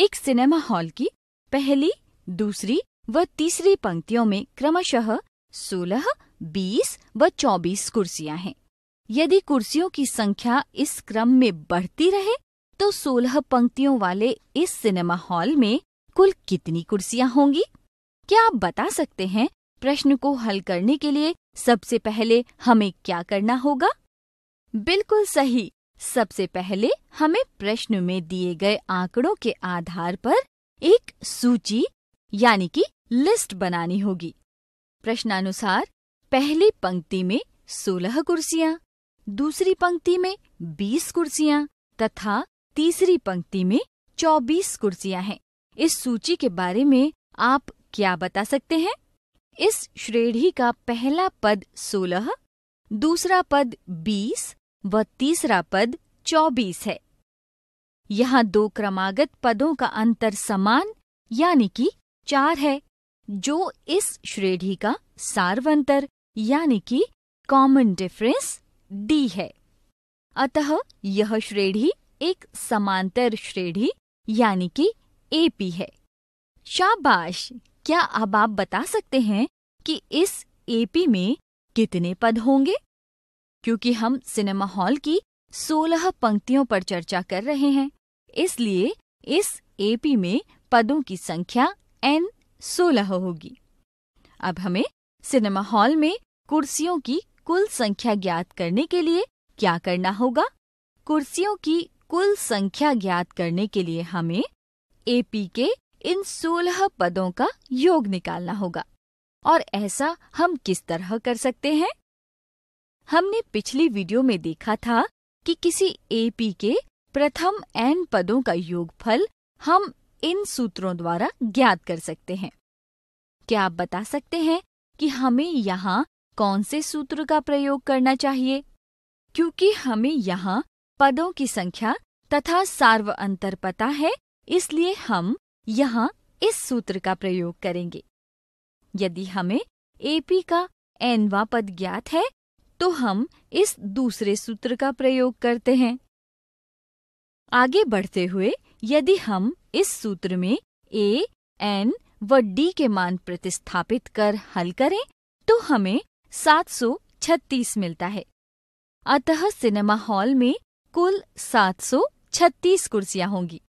एक cinema hall की पहली दूसरी व तीसरी पंक्तियों में क्रमशः 16, 20 व 24 कुर्सियां हैं यदि कुर्सियों की संख्या इस क्रम में बढ़ती रहे तो 16 पंक्तियों वाले इस सिनेमा हॉल में कुल कितनी कुर्सियां होंगी क्या आप बता सकते हैं प्रश्न को हल करने के लिए सबसे पहले हमें क्या करना होगा बिल्कुल सही सबसे पहले हमें प्रश्न में दिए गए आंकड़ों के आधार पर एक सूची यानी कि लिस्ट बनानी होगी प्रश्नानुसार पहली पंक्ति में 16 कुर्सियां, दूसरी पंक्ति में 20 कुर्सियां तथा तीसरी पंक्ति में 24 कुर्सियां हैं इस सूची के बारे में आप क्या बता सकते हैं इस श्रेणी का पहला पद 16, दूसरा पद बीस व तीसरा पद चौबीस है यहाँ दो क्रमागत पदों का अंतर समान यानी कि चार है जो इस श्रेणी का सार्वंतर यानी कि कॉमन डिफरेंस डी है अतः यह श्रेणी एक समांतर श्रेणी यानी कि एपी है शाबाश क्या अब आप बता सकते हैं कि इस एपी में कितने पद होंगे क्योंकि हम सिनेमा हॉल की सोलह पंक्तियों पर चर्चा कर रहे हैं इसलिए इस एपी में पदों की संख्या एन सोलह होगी अब हमें सिनेमा हॉल में कुर्सियों की कुल संख्या ज्ञात करने के लिए क्या करना होगा कुर्सियों की कुल संख्या ज्ञात करने के लिए हमें एपी के इन सोलह पदों का योग निकालना होगा और ऐसा हम किस तरह कर सकते हैं हमने पिछली वीडियो में देखा था कि किसी एपी के प्रथम एन पदों का योगफल हम इन सूत्रों द्वारा ज्ञात कर सकते हैं क्या आप बता सकते हैं कि हमें यहाँ कौन से सूत्र का प्रयोग करना चाहिए क्योंकि हमें यहाँ पदों की संख्या तथा सार्व अंतर पता है इसलिए हम यहाँ इस सूत्र का प्रयोग करेंगे यदि हमें एपी का एनवा पद ज्ञात है तो हम इस दूसरे सूत्र का प्रयोग करते हैं आगे बढ़ते हुए यदि हम इस सूत्र में ए एन व डी के मान प्रतिस्थापित कर हल करें तो हमें 736 मिलता है अतः सिनेमा हॉल में कुल 736 कुर्सियां होंगी